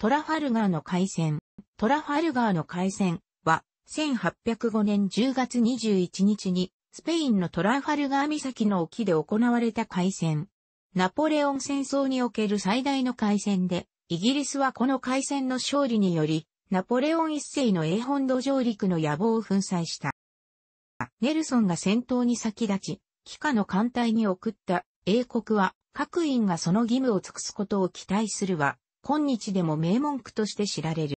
トラファルガーの海戦。トラファルガーの海戦は、1805年10月21日に、スペインのトラファルガー岬の沖で行われた海戦。ナポレオン戦争における最大の海戦で、イギリスはこの海戦の勝利により、ナポレオン一世の英本土上陸の野望を粉砕した。ネルソンが戦闘に先立ち、帰化の艦隊に送った英国は、各員がその義務を尽くすことを期待するわ。今日でも名文句として知られる。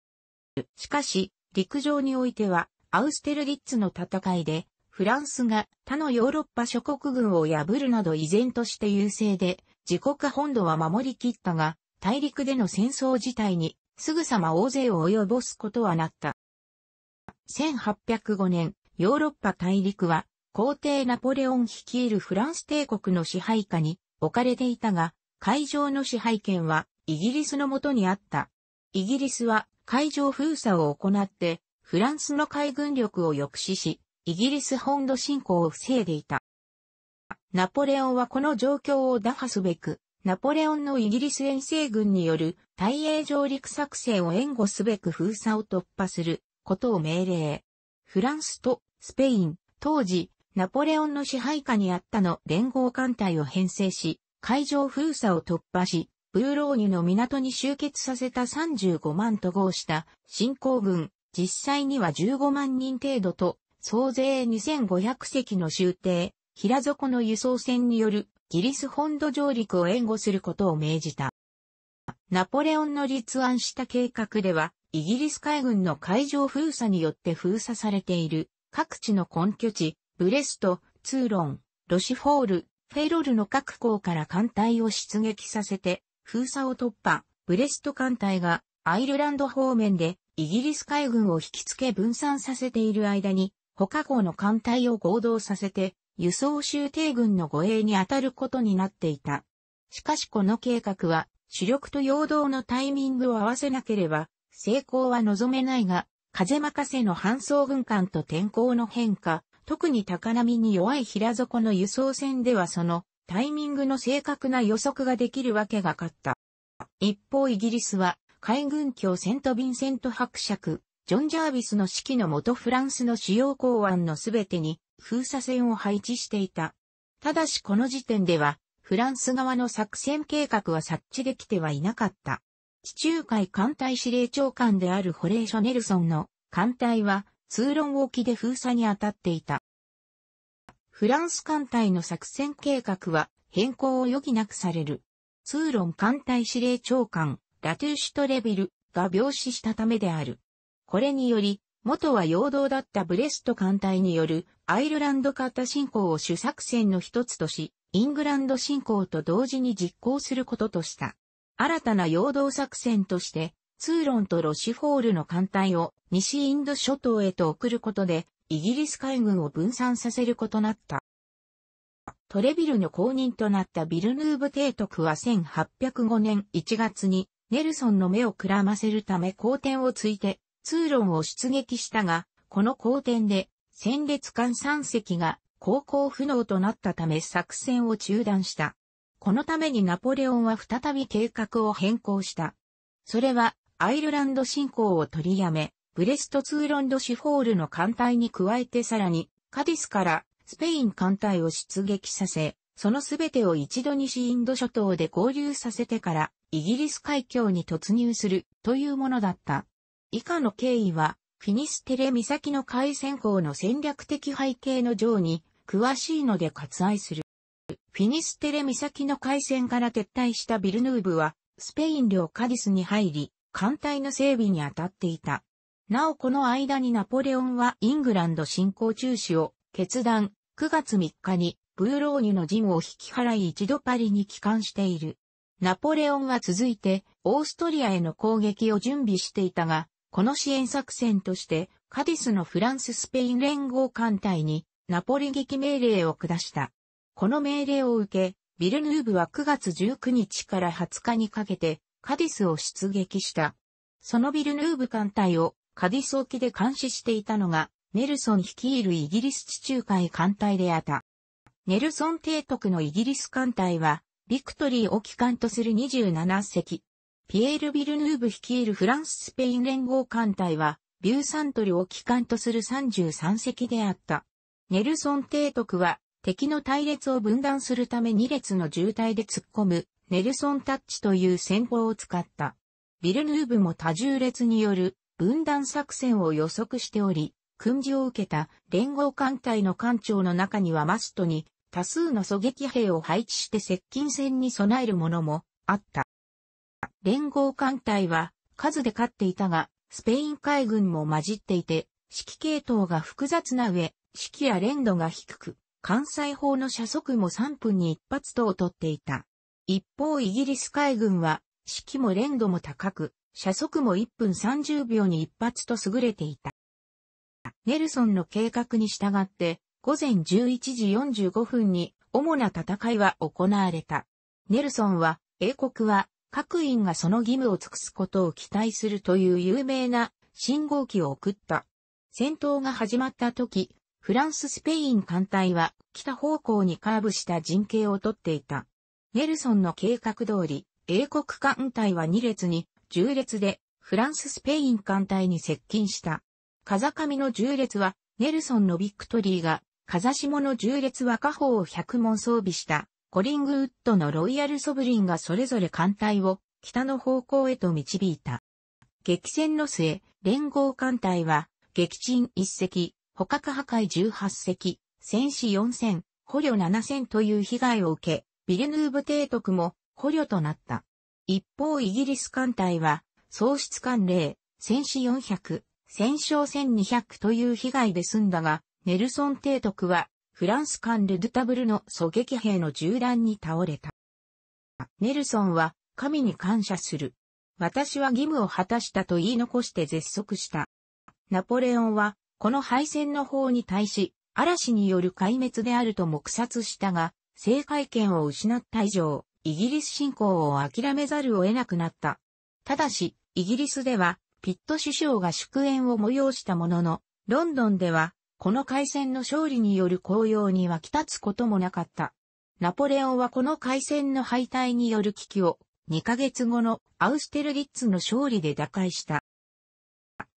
しかし、陸上においては、アウステルリッツの戦いで、フランスが他のヨーロッパ諸国軍を破るなど依然として優勢で、自国本土は守り切ったが、大陸での戦争自体に、すぐさま大勢を及ぼすことはなった。1805年、ヨーロッパ大陸は、皇帝ナポレオン率いるフランス帝国の支配下に置かれていたが、海上の支配権はイギリスのもとにあった。イギリスは海上封鎖を行って、フランスの海軍力を抑止し、イギリス本土侵攻を防いでいた。ナポレオンはこの状況を打破すべく、ナポレオンのイギリス遠征軍による大英上陸作戦を援護すべく封鎖を突破することを命令。フランスとスペイン、当時、ナポレオンの支配下にあったの連合艦隊を編成し、海上封鎖を突破し、ブーローニュの港に集結させた35万と合した進行軍、実際には15万人程度と、総勢2500隻の終艇、平底の輸送船によるギリス本土上陸を援護することを命じた。ナポレオンの立案した計画では、イギリス海軍の海上封鎖によって封鎖されている各地の根拠地、ブレスト、ツーロン、ロシフォール、フェロルの各港から艦隊を出撃させて、封鎖を突破、ブレスト艦隊がアイルランド方面でイギリス海軍を引きつけ分散させている間に、他港の艦隊を合同させて、輸送集艇軍の護衛に当たることになっていた。しかしこの計画は、主力と陽動のタイミングを合わせなければ、成功は望めないが、風任せの搬送軍艦と天候の変化、特に高波に弱い平底の輸送船ではそのタイミングの正確な予測ができるわけがかった。一方イギリスは、海軍卿セント・ヴィンセント伯爵、ジョン・ジャービスの指揮のもとフランスの主要港湾のすべてに封鎖線を配置していた。ただしこの時点では、フランス側の作戦計画は察知できてはいなかった。地中海艦隊司令長官であるホレーショ・ネルソンの艦隊は、通論沖で封鎖に当たっていた。フランス艦隊の作戦計画は変更を余儀なくされる。通論艦隊司令長官、ラトゥーシュトレビルが病死したためである。これにより、元は陽動だったブレスト艦隊によるアイルランド型侵攻を主作戦の一つとし、イングランド侵攻と同時に実行することとした。新たな陽動作戦として、通論とロシフォールの艦隊を西インド諸島へと送ることで、イギリス海軍を分散させることなった。トレビルの後任となったビルヌーブ提督は1805年1月にネルソンの目をくらませるため好転をついて通論を出撃したが、この好転で戦列艦3隻が航行不能となったため作戦を中断した。このためにナポレオンは再び計画を変更した。それはアイルランド侵攻を取りやめ、ブレストツーロンドシュフォールの艦隊に加えてさらに、カディスからスペイン艦隊を出撃させ、そのすべてを一度西インド諸島で合流させてから、イギリス海峡に突入するというものだった。以下の経緯は、フィニステレ岬の海戦港の戦略的背景の上に、詳しいので割愛する。フィニステレ岬の海戦から撤退したビルヌーブは、スペイン領カディスに入り、艦隊の整備に当たっていた。なおこの間にナポレオンはイングランド侵攻中止を決断、9月3日にブーローニュのジムを引き払い一度パリに帰還している。ナポレオンは続いてオーストリアへの攻撃を準備していたが、この支援作戦としてカディスのフランス・スペイン連合艦隊にナポリ撃命令を下した。この命令を受け、ビルヌーブは9月19日から20日にかけてカディスを出撃した。そのビルヌーブ艦隊をカディス沖で監視していたのが、ネルソン率いるイギリス地中海艦隊であった。ネルソン提督のイギリス艦隊は、ビクトリーを機関とする27隻。ピエール・ビルヌーブ率いるフランス・スペイン連合艦隊は、ビューサントルを機関とする33隻であった。ネルソン提督は、敵の隊列を分断するため2列の渋滞で突っ込む、ネルソンタッチという戦法を使った。ビルヌーブも多重列による分断作戦を予測しており、訓示を受けた連合艦隊の艦長の中にはマストに多数の狙撃兵を配置して接近戦に備えるものもあった。連合艦隊は数で勝っていたが、スペイン海軍も混じっていて、指揮系統が複雑な上、指揮や連度が低く、関西砲の射速も3分に1発と劣っていた。一方イギリス海軍は、指揮も連度も高く、車速も1分30秒に一発と優れていた。ネルソンの計画に従って、午前11時45分に主な戦いは行われた。ネルソンは、英国は各員がその義務を尽くすことを期待するという有名な信号機を送った。戦闘が始まった時、フランス・スペイン艦隊は北方向にカーブした陣形をとっていた。ネルソンの計画通り、英国艦隊は2列に縦列でフランス・スペイン艦隊に接近した。風上の縦列はネルソンのビクトリーが、風下の縦列は下方を100門装備したコリングウッドのロイヤルソブリンがそれぞれ艦隊を北の方向へと導いた。激戦の末、連合艦隊は、撃沈1隻、捕獲破壊18隻、戦死4千、捕虜7千という被害を受け、ビルヌーブ提督も捕虜となった。一方イギリス艦隊は、喪失艦令、戦死400、戦勝1200という被害で済んだが、ネルソン提督は、フランス艦ルドゥタブルの狙撃兵の銃弾に倒れた。ネルソンは、神に感謝する。私は義務を果たしたと言い残して絶足した。ナポレオンは、この敗戦の方に対し、嵐による壊滅であると黙殺したが、正解権を失った以上、イギリス侵攻を諦めざるを得なくなった。ただし、イギリスでは、ピット首相が祝宴を催したものの、ロンドンでは、この海戦の勝利による紅葉に沸き立つこともなかった。ナポレオンはこの海戦の敗退による危機を、2ヶ月後のアウステルギッツの勝利で打開した。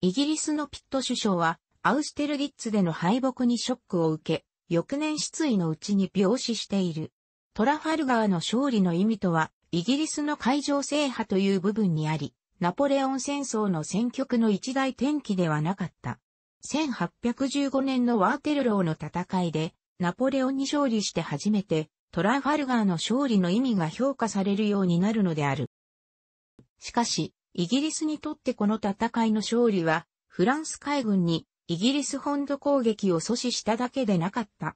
イギリスのピット首相は、アウステルギッツでの敗北にショックを受け、翌年失意のうちに病死している。トラファルガーの勝利の意味とは、イギリスの海上制覇という部分にあり、ナポレオン戦争の戦局の一大転機ではなかった。1815年のワーテルローの戦いで、ナポレオンに勝利して初めて、トラファルガーの勝利の意味が評価されるようになるのである。しかし、イギリスにとってこの戦いの勝利は、フランス海軍にイギリス本土攻撃を阻止しただけでなかった。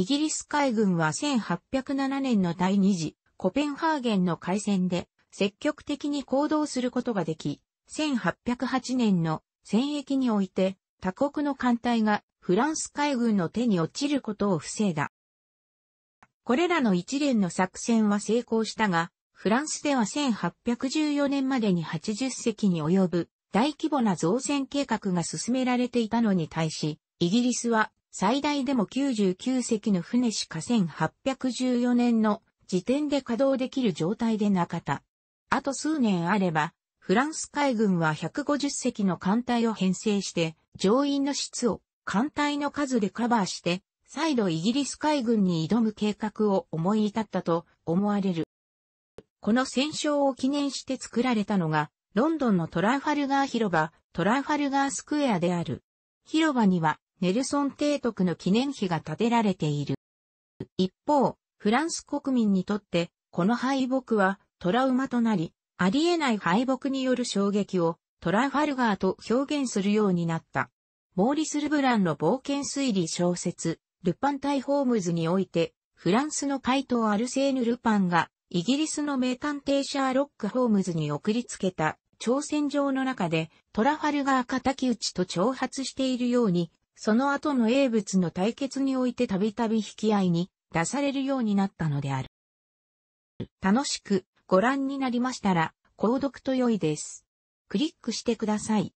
イギリス海軍は1807年の第2次コペンハーゲンの海戦で積極的に行動することができ、1808年の戦役において他国の艦隊がフランス海軍の手に落ちることを防いだ。これらの一連の作戦は成功したが、フランスでは1814年までに80隻に及ぶ大規模な造船計画が進められていたのに対し、イギリスは最大でも99隻の船しか1814年の時点で稼働できる状態でなかった。あと数年あれば、フランス海軍は150隻の艦隊を編成して、乗員の質を艦隊の数でカバーして、再度イギリス海軍に挑む計画を思い至ったと思われる。この戦勝を記念して作られたのが、ロンドンのトラファルガー広場、トラファルガースクエアである。広場にはネルソン提督の記念碑が建てられている。一方、フランス国民にとって、この敗北はトラウマとなり、ありえない敗北による衝撃をトラファルガーと表現するようになった。モーリス・ルブランの冒険推理小説、ルパン対ホームズにおいて、フランスの怪盗アルセーヌ・ルパンが、イギリスの名探偵シャーロック・ホームズに送りつけた挑戦状の中で、トラファルガー仇討ちと挑発しているようにその後の英仏の対決においてたびたび引き合いに出されるようになったのである。楽しくご覧になりましたら、購読と良いです。クリックしてください。